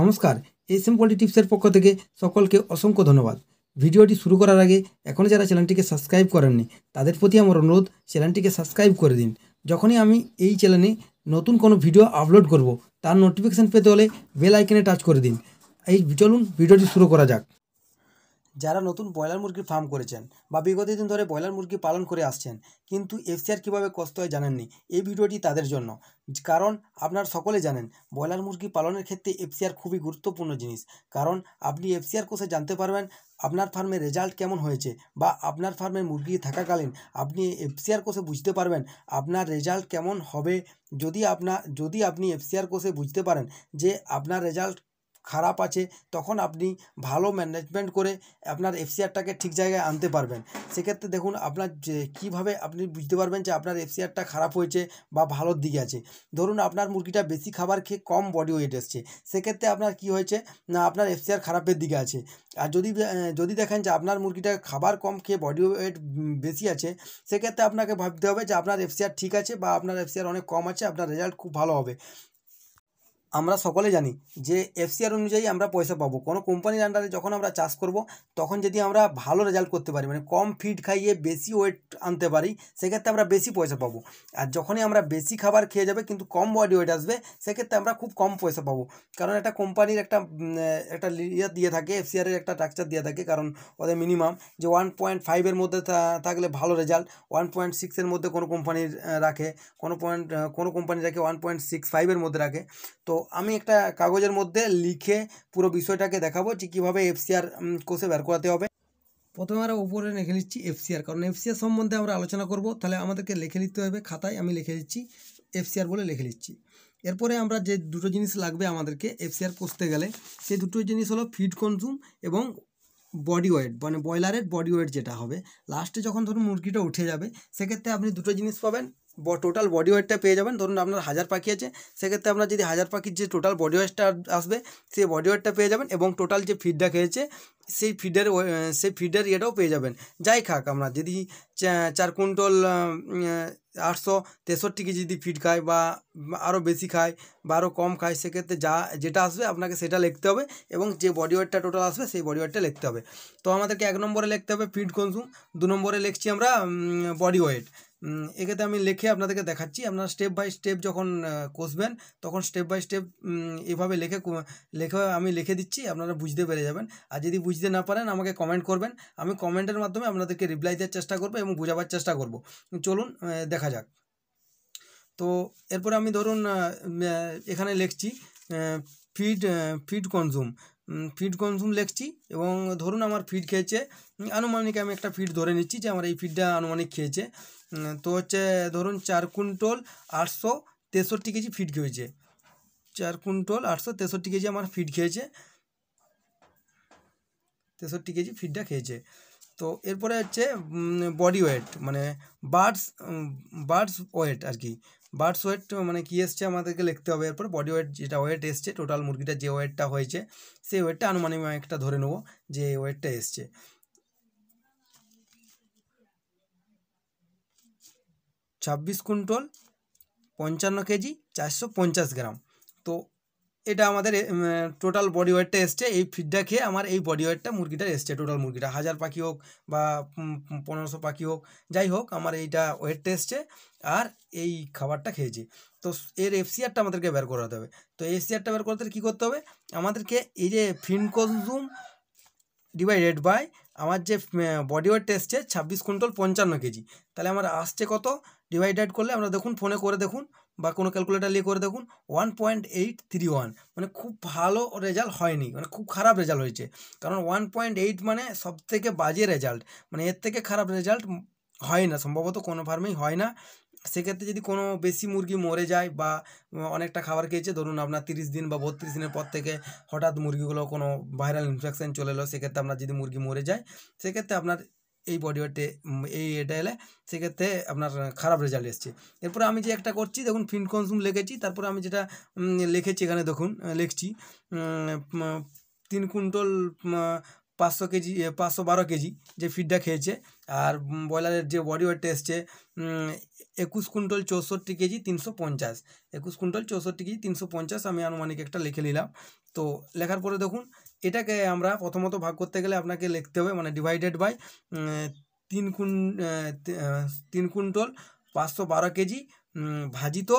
নমস্কার এম সিম্পলটি টিপসের পক্ষ থেকে সকলকে অসংখ্য ধন্যবাদ ভিডিওটি শুরু করার আগে এখনও যারা চ্যানেলটিকে সাবস্ক্রাইব করেননি তাদের প্রতি আমার অনুরোধ চ্যানেলটিকে সাবস্ক্রাইব করে দিন যখনই আমি এই চ্যানেলে নতুন কোনো ভিডিও আপলোড করব তার নোটিফিকেশান পেতে হলে বেল আইকনে টাচ করে দিন এই চলুন ভিডিওটি শুরু করা যাক যারা নতুন ব্রয়লার মুরগির ফার্ম করেছেন বা বিগত দিন ধরে ব্রয়লার মুরগি পালন করে আসছেন কিন্তু এফসিআর কীভাবে কষ্ট হয় জানেননি এই ভিডিওটি তাদের জন্য কারণ আপনার সকলে জানেন ব্রয়লার মুরগি পালনের ক্ষেত্রে এফসিআর খুবই গুরুত্বপূর্ণ জিনিস কারণ আপনি এফসিআর কোষে জানতে পারবেন আপনার ফার্মের রেজাল্ট কেমন হয়েছে বা আপনার ফার্মের মুরগি থাকাকালীন আপনি এফসিআর কোষে বুঝতে পারবেন আপনার রেজাল্ট কেমন হবে যদি আপনার যদি আপনি এফসিআর কোষে বুঝতে পারেন যে আপনার রেজাল্ট খারাপ আছে তখন আপনি ভালো ম্যানেজমেন্ট করে আপনার এফসিআরটাকে ঠিক জায়গায় আনতে পারবেন সেক্ষেত্রে দেখুন আপনার যে কীভাবে আপনি বুঝতে পারবেন যে আপনার এফসিআরটা খারাপ হয়েছে বা ভালোর দিকে আছে ধরুন আপনার মুরগিটা বেশি খাবার খেয়ে কম বডি ওয়েট এসছে সেক্ষেত্রে আপনার কি হয়েছে না আপনার এফসিআর খারাপের দিকে আছে আর যদি যদি দেখেন যে আপনার মুরগিটা খাবার কম খেয়ে বডি ওয়েট বেশি আছে সেক্ষেত্রে আপনাকে ভাবতে হবে যে আপনার এফসিআর ঠিক আছে বা আপনার এফসিআর অনেক কম আছে আপনার রেজাল্ট খুব ভালো হবে আমরা সকলে জানি যে এফসিআর অনুযায়ী আমরা পয়সা পাবো কোনো কোম্পানির আন্ডারে যখন আমরা চাষ করব তখন যদি আমরা ভালো রেজাল্ট করতে পারি মানে কম ফিড খাইয়ে বেশি ওয়েট আনতে পারি সেক্ষেত্রে আমরা বেশি পয়সা পাবো আর যখনই আমরা বেশি খাবার খেয়ে যাবে কিন্তু কম বডি ওয়েট আসবে সেক্ষেত্রে আমরা খুব কম পয়সা পাবো কারণ একটা কোম্পানির একটা একটা ইয়ে দিয়ে থাকে এফসিআরের একটা স্ট্রাকচার দিয়ে থাকে কারণ ওদের মিনিমাম যে ওয়ান পয়েন্ট ফাইভের মধ্যে থাকলে ভালো রেজাল্ট ওয়ান পয়েন্ট সিক্সের মধ্যে কোনো কোম্পানির রাখে কোনো পয়েন্ট কোনো কোম্পানি রাখে ওয়ান পয়েন্ট সিক্স ফাইভের মধ্যে রাখে তো আমি একটা কাগজের মধ্যে লিখে পুরো বিষয়টাকে দেখাবো যে কীভাবে এফসিআর কোষে বের করাতে হবে প্রথমে আমরা উপরে লিখে নিচ্ছি এফসিআর কারণ এফসিআর সম্বন্ধে আমরা আলোচনা করব তাহলে আমাদেরকে লিখে নিতে হবে খাতায় আমি লিখে দিচ্ছি এফসিআর বলে লিখে নিচ্ছি এরপরে আমরা যে দুটো জিনিস লাগবে আমাদেরকে এফসিআর কষতে গেলে সেই দুটো জিনিস হলো ফিড কনজুম এবং বডি ওয়েট মানে ব্রয়লারের বডি ওয়েট যেটা হবে লাস্টে যখন ধরুন মুরগিটা উঠে যাবে সেক্ষেত্রে আপনি দুটো জিনিস পাবেন টোটাল বডি ওয়েটটা পেয়ে যাবেন ধরুন আপনার হাজার পাখি আছে সেক্ষেত্রে আপনার যদি হাজার পাখির যে টোটাল বডি ওয়েটটা আসবে সেই বডি ওয়েটটা পেয়ে যাবেন এবং টোটাল যে ফিডটা খেয়েছে সেই ফিডের সেই ফিডের ইয়েটাও পেয়ে যাবেন যাই খাক আমরা যদি চার কুইন্টল আটশো তেষট্টি কেজি যদি ফিড খায় বা আরও বেশি খায় বা আরও কম খায় সেক্ষেত্রে যা যেটা আসবে আপনাকে সেটা লিখতে হবে এবং যে বডি ওয়েটটা টোটাল আসবে সেই বডি ওয়েটটা লিখতে হবে তো আমাদেরকে এক নম্বরে লিখতে হবে ফিড কনসুম দু নম্বরে লিখছি আমরা বডি ওয়েট এক্ষেত্রে আমি লিখে আপনাদেরকে দেখাচ্ছি আপনারা স্টেপ বাই স্টেপ যখন কষবেন তখন স্টেপ বাই স্টেপ এভাবে লেখে লেখে আমি লিখে দিচ্ছি আপনারা বুঝতে পেরে যাবেন আর যদি বুঝতে না পারেন আমাকে কমেন্ট করবেন আমি কমেন্টের মাধ্যমে আপনাদেরকে রিপ্লাই দেওয়ার চেষ্টা করবো এবং বোঝাবার চেষ্টা করব চলুন দেখা যাক তো এরপরে আমি ধরুন এখানে লিখছি feed feed consume feed consume লিখছি এবং ধরুন আমার ফিড খেয়েছে আনুমানিক আমি একটা ফিড ধরে নিচ্ছি যে আমার এই ফিডটা আনুমানিক খেয়েছে তো হচ্ছে ধরুন চার কুইন্টল আটশো তেষট্টি কেজি ফিড খেয়েছে চার কুইন্টল আটশো তেষট্টি কেজি আমার ফিড খেয়েছে তেষট্টি কেজি ফিডটা খেয়েছে তো এরপরে হচ্ছে বডি ওয়েট মানে বার্ডস বার্ডস ওয়েট আর কি বার্ডস ওয়েট মানে কী এসছে আমাদেরকে লিখতে হবে এরপর বডি ওয়েট যেটা ওয়েট এসছে টোটাল মুরগিটা যে ওয়েটটা হয়েছে সেই ওয়েটটা আনুমানিক একটা ধরে নেবো যে ওয়েটটা এসছে ছাব্বিশ কুইন্টল পঞ্চান্ন কেজি চারশো পঞ্চাশ গ্রাম এটা আমাদের টোটাল বডি ওয়েটটা এসছে এই ফিডটা খেয়ে আমার এই বডি ওয়েটটা মুরগিটা এসছে টোটাল মুরগিটা হাজার পাখি হোক বা পনেরোশো পাখি হোক যাই হোক আমার এইটা ওয়েটটা এসছে আর এই খাবারটা খেয়েছি তো এর এফসিআরটা আমাদেরকে বের করাতে হবে তো এফসিআরটা বের করাতে কী করতে হবে আমাদেরকে এই যে ফিন কনজুম ডিভাইডেড বাই আমার যে বডি ওয়েট এসছে ছাব্বিশ কুইন্টল পঞ্চান্ন কেজি তাহলে আমার আসছে কত ডিভাইডেড করলে আমরা দেখুন ফোনে করে দেখুন বা কোনো ক্যালকুলেটার নিয়ে করে দেখুন one point eight three one মানে খুব ভালো রেজাল্ট হয়নি মানে খুব খারাপ রেজাল্ট হয়েছে কারণ ওয়ান পয়েন্ট এইট মানে সব থেকে বাজে রেজাল্ট মানে এর থেকে খারাপ রেজাল্ট হয় না সম্ভবত কোনো ফার্মেই হয় না সেক্ষেত্রে যদি কোনো বেশি মুরগি মরে যায় বা অনেকটা খাবার খেয়েছে ধরুন আপনার তিরিশ দিন বা বত্রিশ দিনের পর থেকে হঠাৎ মুরগিগুলো কোনো ভাইরাল ইনফেকশান চলে এলো সেক্ষেত্রে আপনার যদি মুরগি মরে যায় সেক্ষেত্রে আপনার এই বডি ওয়েটে এই এটা এলে সেক্ষেত্রে আপনার খারাপ রেজাল্ট এসছে এরপরে আমি যে একটা করছি দেখুন ফিন কনসুম লিখেছি তারপরে আমি যেটা লিখেছি এখানে দেখুন লিখছি তিন কুইন্টল পাঁচশো কেজি পাঁচশো বারো কেজি যে ফিডটা খেয়েছে আর ব্রয়লারের যে বডি ওয়েটটা এসছে একুশ কুইন্টল চৌষট্টি কেজি তিনশো পঞ্চাশ একুশ কুইন্টল চৌষট্টি কেজি তিনশো পঞ্চাশ আমি আনুমানিক একটা লিখে নিলাম তো লেখার পরে দেখুন এটাকে আমরা প্রথমত ভাগ করতে গেলে আপনাকে লিখতে হবে মানে ডিভাইডেড বাই তিন কুন তিন কুইন্টল পাঁচশো বারো কেজি ভাজিত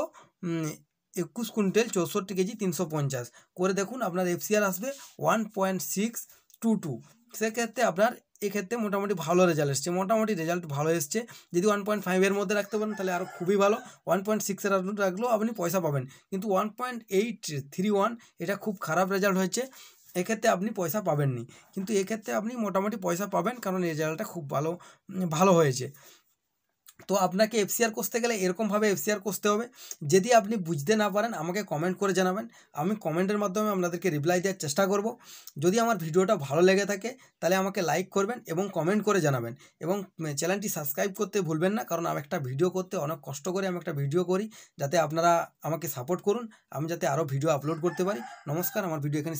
একুশ কুইন্টাল চৌষট্টি কেজি তিনশো পঞ্চাশ করে দেখুন আপনার এফসিআর আসবে one point six two two সেক্ষেত্রে আপনার এক্ষেত্রে মোটামুটি ভালো রেজাল্ট এসছে মোটামুটি রেজাল্ট ভালো এসছে যদি ওয়ান পয়েন্ট ফাইভের মধ্যে রাখতে পারেন তাহলে আরও খুবই ভালো ওয়ান পয়েন্ট সিক্সের রাখলেও আপনি পয়সা পাবেন কিন্তু one point eight three one এটা খুব খারাপ রেজাল্ট হয়েছে এক্ষেত্রে আপনি পয়সা পাবেননি কিন্তু এক্ষেত্রে আপনি মোটামুটি পয়সা পাবেন কারণ রেজাল্টটা খুব ভালো ভালো হয়েছে তো আপনাকে এফসিআর করতে গেলে এরকমভাবে এফসিআর করতে হবে যদি আপনি বুঝতে না পারেন আমাকে কমেন্ট করে জানাবেন আমি কমেন্টের মাধ্যমে আপনাদেরকে রিপ্লাই দেওয়ার চেষ্টা করব যদি আমার ভিডিওটা ভালো লেগে থাকে তাহলে আমাকে লাইক করবেন এবং কমেন্ট করে জানাবেন এবং চ্যানেলটি সাবস্ক্রাইব করতে ভুলবেন না কারণ আমি একটা ভিডিও করতে অনেক কষ্ট করে আমি একটা ভিডিও করি যাতে আপনারা আমাকে সাপোর্ট করুন আমি যাতে আরও ভিডিও আপলোড করতে পারি নমস্কার আমার ভিডিও এখানে